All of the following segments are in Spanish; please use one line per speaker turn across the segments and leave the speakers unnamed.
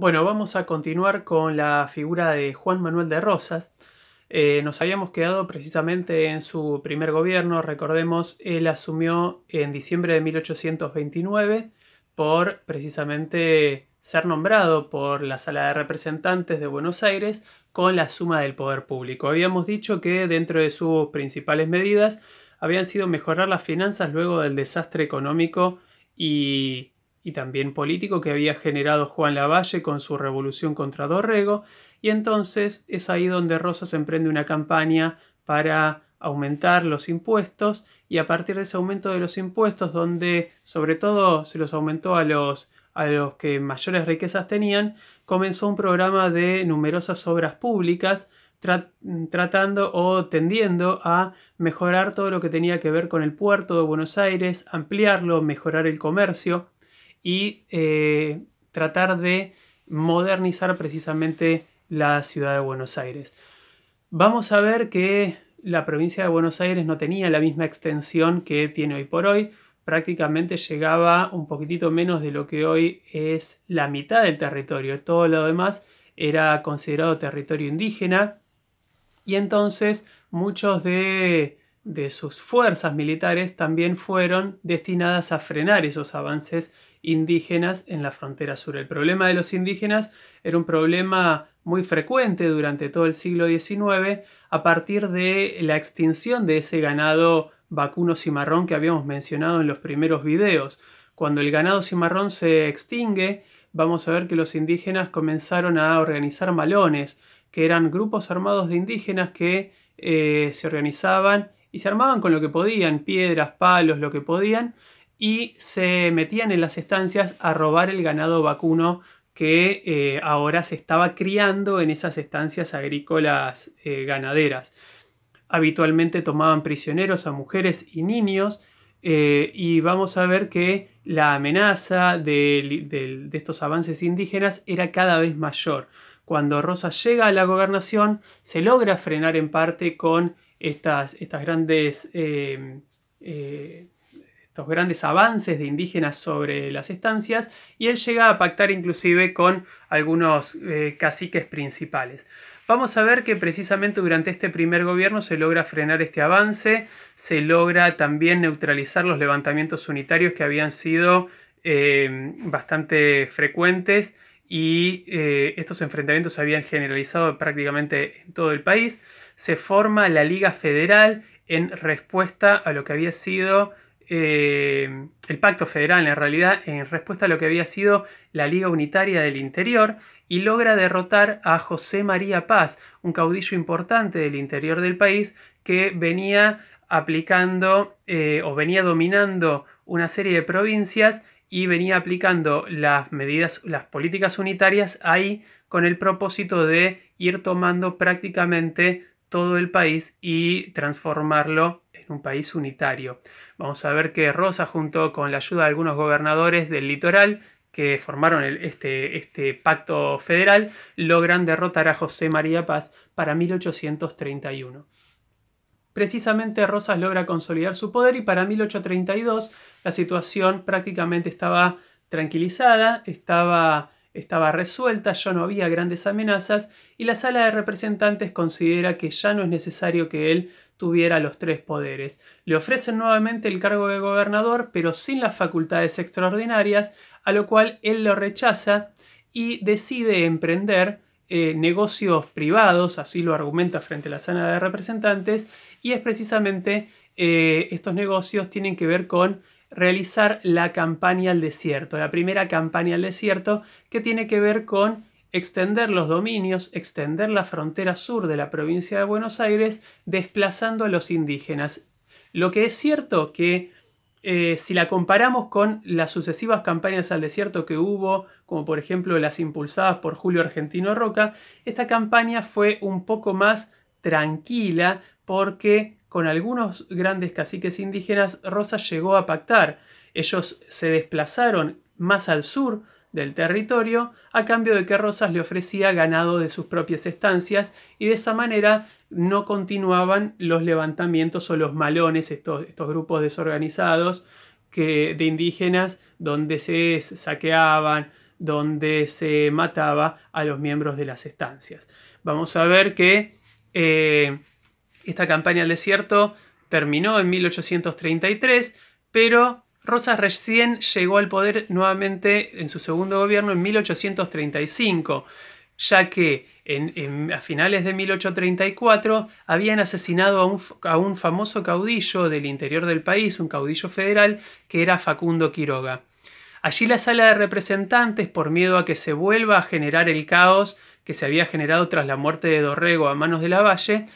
Bueno, vamos a continuar con la figura de Juan Manuel de Rosas. Eh, nos habíamos quedado precisamente en su primer gobierno, recordemos, él asumió en diciembre de 1829 por precisamente ser nombrado por la Sala de Representantes de Buenos Aires con la suma del poder público. Habíamos dicho que dentro de sus principales medidas habían sido mejorar las finanzas luego del desastre económico y y también político que había generado Juan Lavalle con su revolución contra Dorrego, y entonces es ahí donde Rosas emprende una campaña para aumentar los impuestos y a partir de ese aumento de los impuestos donde sobre todo se los aumentó a los a los que mayores riquezas tenían, comenzó un programa de numerosas obras públicas tratando o tendiendo a mejorar todo lo que tenía que ver con el puerto de Buenos Aires, ampliarlo, mejorar el comercio, y eh, tratar de modernizar precisamente la ciudad de Buenos Aires. Vamos a ver que la provincia de Buenos Aires no tenía la misma extensión que tiene hoy por hoy, prácticamente llegaba un poquitito menos de lo que hoy es la mitad del territorio, todo lo demás era considerado territorio indígena y entonces muchos de, de sus fuerzas militares también fueron destinadas a frenar esos avances indígenas en la frontera sur. El problema de los indígenas era un problema muy frecuente durante todo el siglo XIX a partir de la extinción de ese ganado vacuno cimarrón que habíamos mencionado en los primeros videos. Cuando el ganado cimarrón se extingue, vamos a ver que los indígenas comenzaron a organizar malones, que eran grupos armados de indígenas que eh, se organizaban y se armaban con lo que podían, piedras, palos, lo que podían, y se metían en las estancias a robar el ganado vacuno que eh, ahora se estaba criando en esas estancias agrícolas eh, ganaderas. Habitualmente tomaban prisioneros a mujeres y niños eh, y vamos a ver que la amenaza de, estos avances indígenas era cada vez mayor. Cuando Rosa llega a la gobernación, se logra frenar en parte con estas, estas grandes grandes avances de indígenas sobre las estancias y él llega a pactar inclusive con algunos eh, caciques principales. Vamos a ver que precisamente durante este primer gobierno se logra frenar este avance, se logra también neutralizar los levantamientos unitarios que habían sido eh, bastante frecuentes y eh, estos enfrentamientos se habían generalizado prácticamente en todo el país. Se forma la Liga Federal en respuesta a lo que había sido eh, el pacto federal en realidad en respuesta a lo que había sido la Liga Unitaria del Interior y logra derrotar a José María Paz, un caudillo importante del interior del país que venía aplicando eh, o venía dominando una serie de provincias y venía aplicando las medidas, las políticas unitarias ahí con el propósito de ir tomando prácticamente todo el país y transformarlo un país unitario. Vamos a ver que Rosa, junto con la ayuda de algunos gobernadores del litoral, que formaron este, este, pacto federal, logran derrotar a José María Paz para 1831. Precisamente Rosas logra consolidar su poder y para 1832 la situación prácticamente estaba tranquilizada, estaba, estaba resuelta, ya no había grandes amenazas y la sala de representantes considera que ya no es necesario que él tuviera los tres poderes. Le ofrecen nuevamente el cargo de gobernador, pero sin las facultades extraordinarias, a lo cual él lo rechaza y decide emprender eh, negocios privados, así lo argumenta frente a la Sala de Representantes, y es precisamente eh, estos negocios tienen que ver con realizar la campaña al desierto, la primera campaña al desierto que tiene que ver con extender los dominios, extender la frontera sur de la provincia de Buenos Aires, desplazando a los indígenas. Lo que es cierto que eh, si la comparamos con las sucesivas campañas al desierto que hubo, como por ejemplo las impulsadas por Julio Argentino Roca, esta campaña fue un poco más tranquila porque con algunos grandes caciques indígenas Rosa llegó a pactar. Ellos se desplazaron más al sur del territorio a cambio de que Rosas le ofrecía ganado de sus propias estancias y de esa manera no continuaban los levantamientos o los malones, estos, estos grupos desorganizados que, de indígenas donde se saqueaban, donde se mataba a los miembros de las estancias. Vamos a ver que eh, esta campaña al desierto terminó en 1833, pero Rosas recién llegó al poder nuevamente en su segundo gobierno en 1835, ya que a finales de 1834 habían asesinado a un, a un famoso caudillo del interior del país, un caudillo federal, que era Facundo Quiroga. Allí la sala de representantes, por miedo a que se vuelva a generar el caos que se había generado tras la muerte de Dorrego a manos de Lavalle,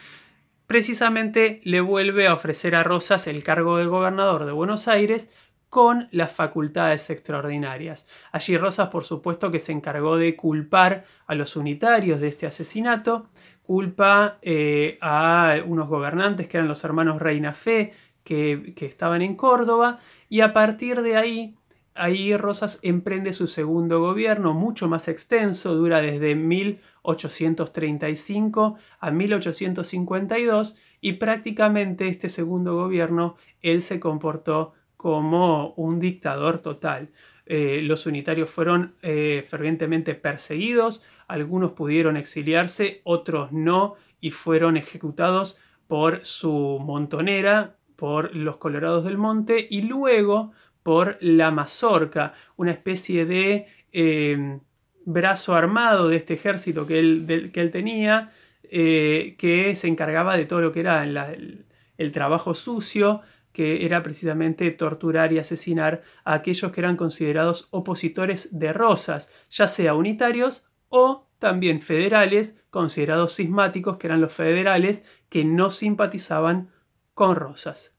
precisamente le vuelve a ofrecer a Rosas el cargo de gobernador de Buenos Aires, con las facultades extraordinarias. Allí Rosas, por supuesto, que se encargó de culpar a los unitarios de este asesinato, culpa eh, a unos gobernantes que eran los hermanos Reina Fe, que, estaban en Córdoba, y a partir de ahí ahí Rosas emprende su segundo gobierno, mucho más extenso, dura desde 1835 a 1852 y prácticamente este segundo gobierno él se comportó como un dictador total. Eh, los unitarios fueron eh, fervientemente perseguidos, algunos pudieron exiliarse, otros no, y fueron ejecutados por su montonera, por los Colorados del Monte, y luego por la mazorca, una especie de em, brazo armado de este ejército que él, tenía, eh, que se encargaba de todo lo que era el, trabajo sucio, que era precisamente torturar y asesinar a aquellos que eran considerados opositores de Rosas, ya sea unitarios o también federales, considerados cismáticos, que eran los federales que no simpatizaban con Rosas.